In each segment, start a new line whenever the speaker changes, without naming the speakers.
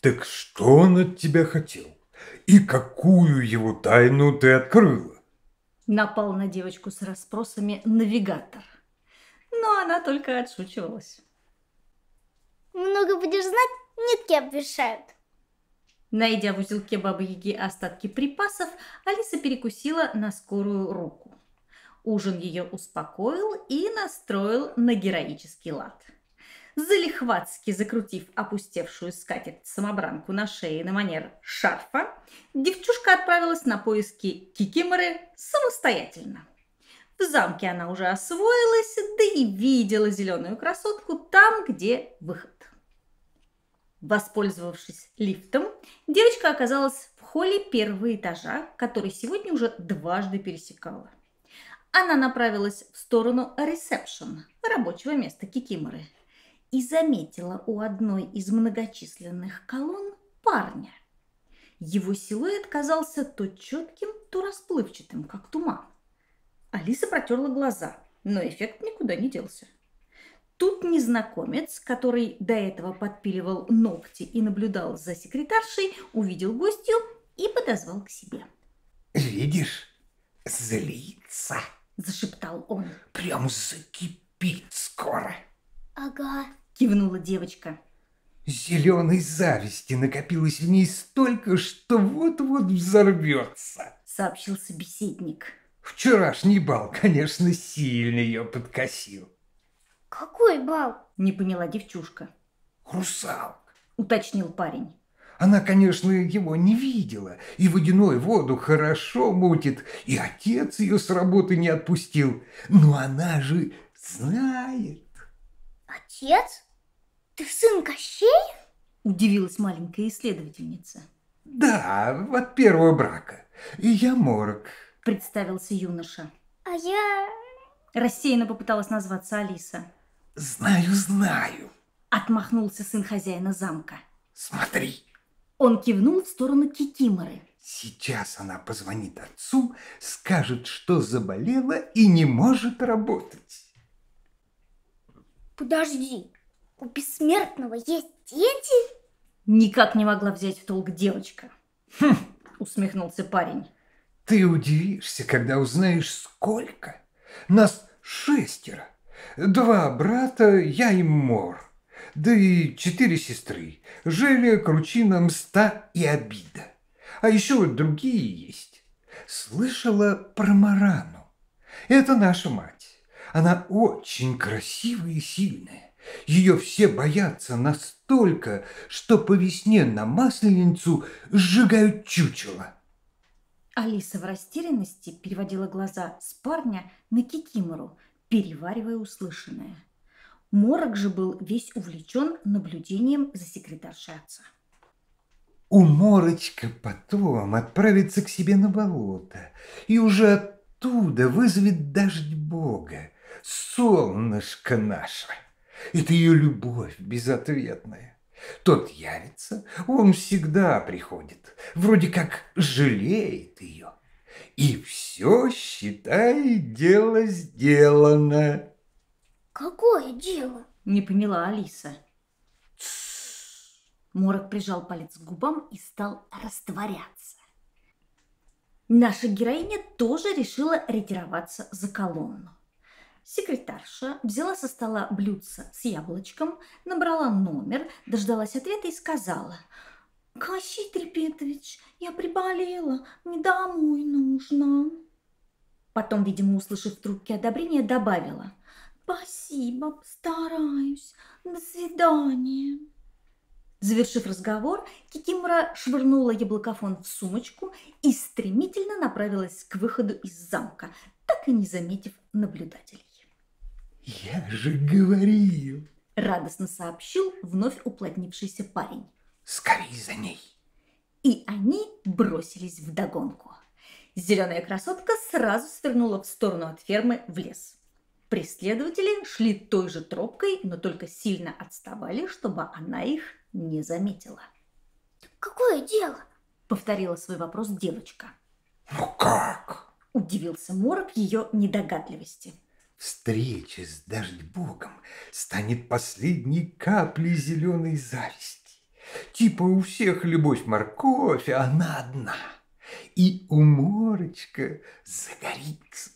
Так что он от тебя хотел? И какую его тайну ты открыла?
Напал на девочку с расспросами навигатор. Но она только отшучивалась. Много будешь знать, нитки обвешают. Найдя в узелке бабы-яги остатки припасов, Алиса перекусила на скорую руку. Ужин ее успокоил и настроил на героический лад – залихватски закрутив опустевшую скатерть самобранку на шее на манер шарфа, девчушка отправилась на поиски кикиморы самостоятельно. В замке она уже освоилась, да и видела зеленую красотку там, где выход. Воспользовавшись лифтом, девочка оказалась в холле первого этажа, который сегодня уже дважды пересекала. Она направилась в сторону ресепшн, рабочего места Кикиморы – и заметила у одной из многочисленных колонн парня. Его силуэт казался то четким, то расплывчатым, как туман. Алиса протерла глаза, но эффект никуда не делся. Тут незнакомец, который до этого подпиливал ногти и наблюдал за секретаршей, увидел гостью и подозвал к себе.
«Видишь, злится!»
– зашептал он.
«Прям закипит скоро!»
«Ага», кивнула девочка.
Зеленой зависти накопилось в ней столько, что вот-вот взорвется, сообщил
собеседник.
Вчерашний бал, конечно, сильно ее подкосил.
Какой бал? Не поняла девчушка. Русалк, уточнил парень.
Она, конечно, его не видела, и водяной воду хорошо мутит, и отец ее с работы не отпустил, но она же знает. Отец? Ты сын Кощей?
Удивилась маленькая исследовательница.
Да, от первого брака. И я морок.
Представился юноша. А я... Рассеянно попыталась назваться Алиса.
Знаю, знаю.
Отмахнулся сын хозяина замка.
Смотри.
Он кивнул в сторону Кикиморы.
Сейчас она позвонит отцу, скажет, что заболела и не может работать.
Подожди, у бессмертного есть дети? Никак не могла взять в толк девочка. Хм, усмехнулся
парень. Ты удивишься, когда узнаешь, сколько. Нас шестеро. Два брата, я и Мор. Да и четыре сестры. Желе, Кручина, Мста и Обида. А еще другие есть. Слышала про Марану. Это наша мать. Она очень красивая и сильная. Ее все боятся настолько, что по весне на Масленицу сжигают чучело.
Алиса в растерянности переводила глаза с парня на Кикимору, переваривая услышанное. Морок же был весь увлечен наблюдением за секретаршей отца.
Морочка потом отправится к себе на болото и уже оттуда вызовет дождь Бога, солнышко наше. Это ее любовь безответная. Тот явится, он всегда приходит, вроде как жалеет ее. И все, считай, дело сделано.
Какое дело? Не поняла Алиса. Морок прижал палец к губам и стал растворяться. Наша героиня тоже решила ретироваться за колонну. Секретарша взяла со стола блюдце с яблочком, набрала номер, дождалась ответа и сказала «Кощей Трепетович, я приболела, мне домой нужно». Потом, видимо, услышав в трубке одобрение, добавила «Спасибо, стараюсь". до свидания». Завершив разговор, Кикимора швырнула яблокофон в сумочку и стремительно направилась к выходу из замка, так и не заметив наблюдателей.
«Я же говорил!»
– радостно сообщил вновь уплотнившийся парень. «Скорей за ней!» И они бросились в догонку. Зеленая красотка сразу свернула в сторону от фермы в лес. Преследователи шли той же тропкой, но только сильно отставали, чтобы она их не заметила. «Какое дело?» – повторила свой вопрос девочка. «Ну как?» – удивился Морок ее недогадливости
встреча с дождь-богом станет последней каплей зеленой зависти. Типа у всех любовь морковь, а она одна. И уморочка загорится.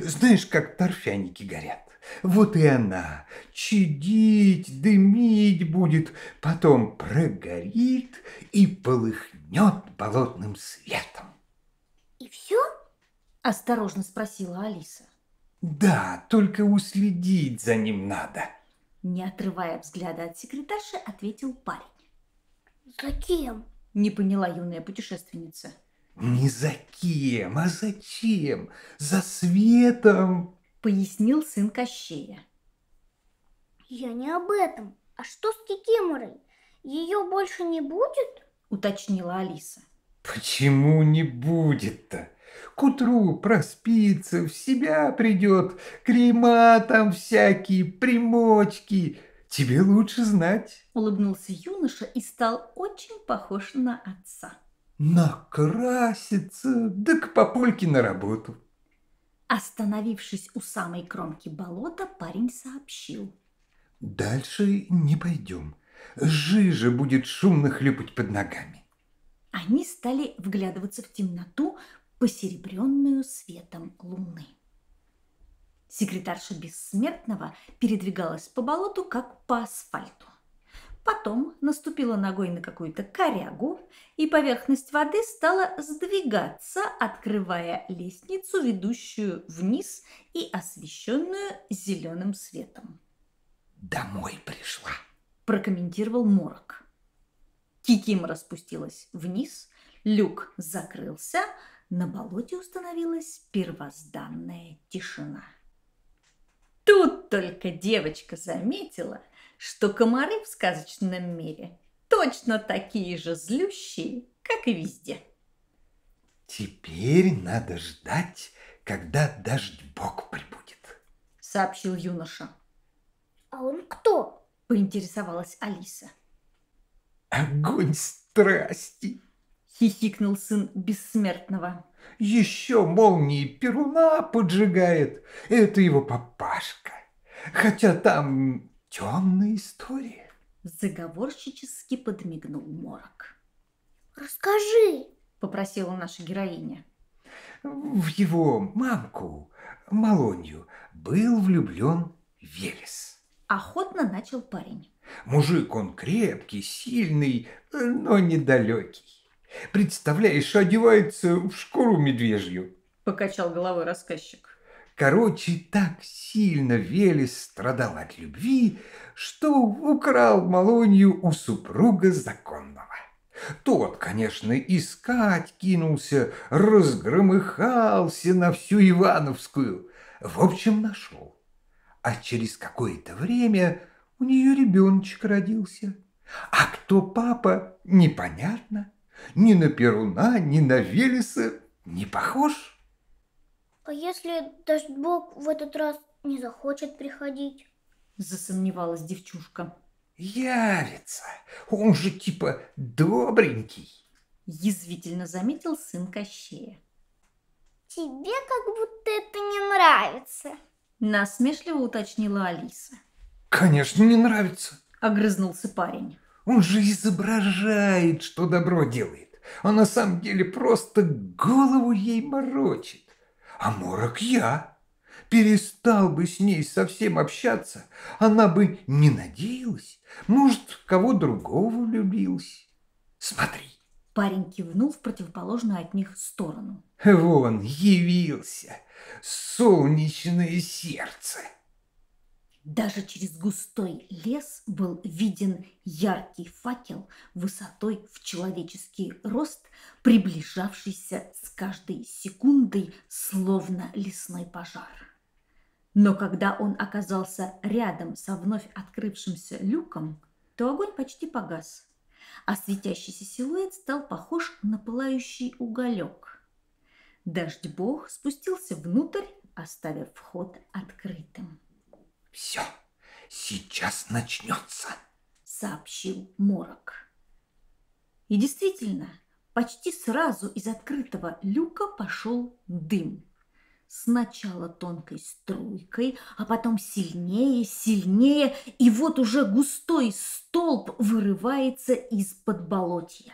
Знаешь, как торфяники горят? Вот и она чадить, дымить будет, потом прогорит и полыхнет болотным светом.
И все? Осторожно спросила Алиса.
Да, только уследить за ним надо.
Не отрывая взгляда от секретарши, ответил парень. За кем? Не поняла юная путешественница.
Не за кем, а зачем? За светом, пояснил сын Кощея.
Я не об этом. А что с Кикиморой? Ее больше не будет? Уточнила Алиса.
Почему не будет-то? К утру проспится, в себя придет, крема там всякие, примочки. Тебе лучше знать. Улыбнулся
юноша и стал очень похож на отца.
Накраситься, да к папульке на работу.
Остановившись у самой кромки болота, парень сообщил.
Дальше не пойдем. Жижа будет шумно хлюпать под ногами.
Они стали вглядываться в темноту, посеребренную светом луны. Секретарша бессмертного передвигалась по болоту, как по асфальту. Потом наступила ногой на какую-то корягу, и поверхность воды стала сдвигаться, открывая лестницу, ведущую вниз и освещенную зеленым светом. «Домой пришла», – прокомментировал Морок. Киким распустилась вниз, люк закрылся, на болоте установилась первозданная тишина. Тут только девочка заметила, что комары в сказочном мире точно такие же злющие, как и везде.
«Теперь надо ждать, когда дождь Бог прибудет», —
сообщил юноша. «А он кто?» — поинтересовалась Алиса.
«Огонь страсти!»
хихикнул сын бессмертного.
Еще молнии Перуна поджигает. Это его папашка. Хотя там темная история. Заговорщически
подмигнул Морок. Расскажи, попросила наша героиня.
В его мамку, Малонью, был влюблен
Велес. Охотно начал парень.
Мужик он крепкий, сильный, но недалекий. Представляешь, одевается в шкуру медвежью.
Покачал головой рассказчик.
Короче, так сильно Велес страдал от любви, что украл Малонью у супруга законного. Тот, конечно, искать кинулся, разгромыхался на всю Ивановскую. В общем, нашел. А через какое-то время у нее ребеночек родился. А кто папа, непонятно. Ни на Перуна, ни на Велеса не похож.
А если Дождьбог в этот раз не захочет приходить? Засомневалась девчушка. Явится.
Он же типа добренький.
Язвительно заметил сын Кощея. Тебе как будто это не нравится. Насмешливо уточнила Алиса.
Конечно, не нравится.
Огрызнулся парень.
Он же изображает, что добро делает, а на самом деле просто голову ей морочит. А морок я. Перестал бы с ней совсем общаться, она бы не надеялась, может, кого другого влюбилась.
Смотри. Парень кивнул в противоположную от них сторону.
Вон, явился солнечное сердце.
Даже через густой лес был виден яркий факел высотой в человеческий рост, приближавшийся с каждой секундой, словно лесной пожар. Но когда он оказался рядом со вновь открывшимся люком, то огонь почти погас, а светящийся силуэт стал похож на пылающий уголек. Дождь-бог спустился внутрь, оставив вход открытым.
«Все, сейчас начнется»,
— сообщил Морок. И действительно, почти сразу из открытого люка пошел дым. Сначала тонкой струйкой, а потом сильнее, сильнее, и вот уже густой столб вырывается из-под болотья.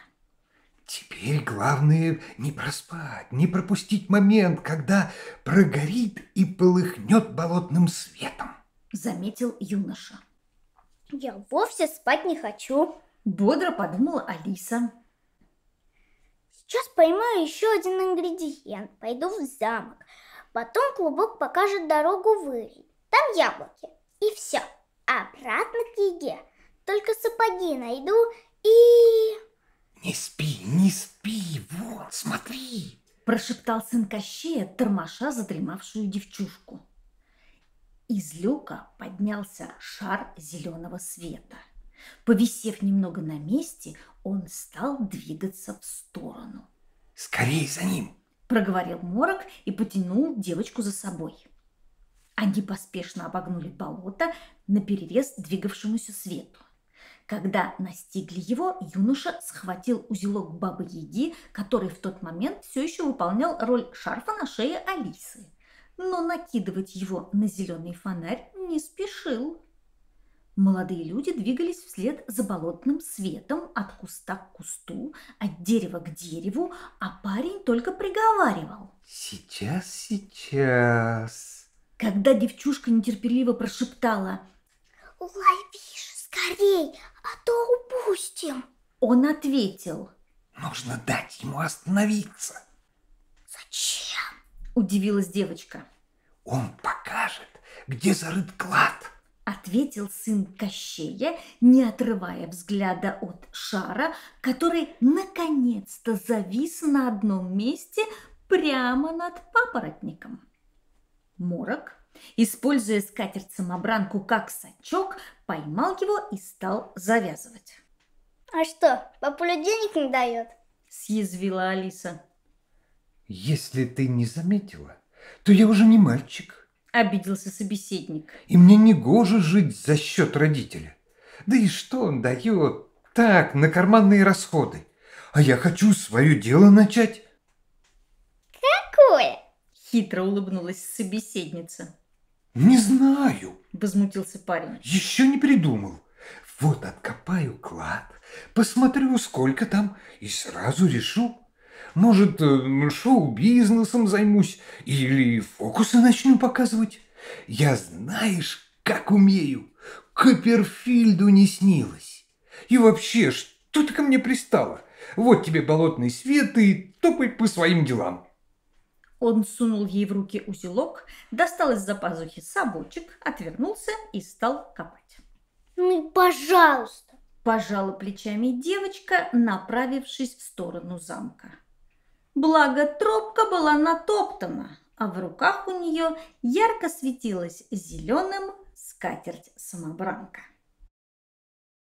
Теперь главное не проспать, не пропустить момент, когда прогорит и полыхнет болотным светом заметил юноша.
Я вовсе спать не хочу, бодро подумала Алиса. Сейчас поймаю еще один ингредиент, пойду в замок. Потом клубок покажет дорогу в Ирий. Там яблоки. И все. Обратно к еге. Только сапоги найду
и... Не спи, не спи, вот, смотри!
Прошептал сын Кощея, тормоша задремавшую девчушку. Из люка поднялся шар зеленого света. Повисев немного на месте, он стал двигаться в сторону. «Скорее за ним!» – проговорил Морок и потянул девочку за собой. Они поспешно обогнули болото на перерез двигавшемуся свету. Когда настигли его, юноша схватил узелок Бабы Яги, который в тот момент все еще выполнял роль шарфа на шее Алисы но накидывать его на зеленый фонарь не спешил. Молодые люди двигались вслед за болотным светом от куста к кусту, от дерева к дереву, а парень только приговаривал.
«Сейчас, сейчас!»
Когда девчушка нетерпеливо прошептала «Уловишь скорей, а то упустим!» Он ответил –
Нужно дать ему остановиться.
Удивилась девочка.
Он покажет, где зарыт клад.
Ответил сын Кощея, не отрывая взгляда от шара, который наконец-то завис на одном месте прямо над папоротником. Морок, используя скатерть-самобранку как сачок, поймал его и стал завязывать. «А что, папуля денег не дает?» – съязвила Алиса.
Если ты не заметила, то я уже не мальчик.
Обиделся собеседник.
И мне не гоже жить за счет родителя. Да и что он дает? Так, на карманные расходы. А я хочу свое дело начать.
Какое? Хитро улыбнулась собеседница.
Не знаю. Возмутился парень. Еще не придумал. Вот откопаю клад, посмотрю, сколько там, и сразу решу. Может, э, шоу-бизнесом займусь или фокусы начну показывать? Я знаешь, как умею. Копперфильду не снилось. И вообще, что ты ко мне пристала? Вот тебе болотный свет и топай по своим делам.
Он сунул ей в руки узелок, достал из-за пазухи собочек, отвернулся и стал копать. Ну, пожалуйста. Пожала плечами девочка, направившись в сторону замка благо тропка была натоптана, а в руках у нее ярко светилась зеленым скатерть самобранка.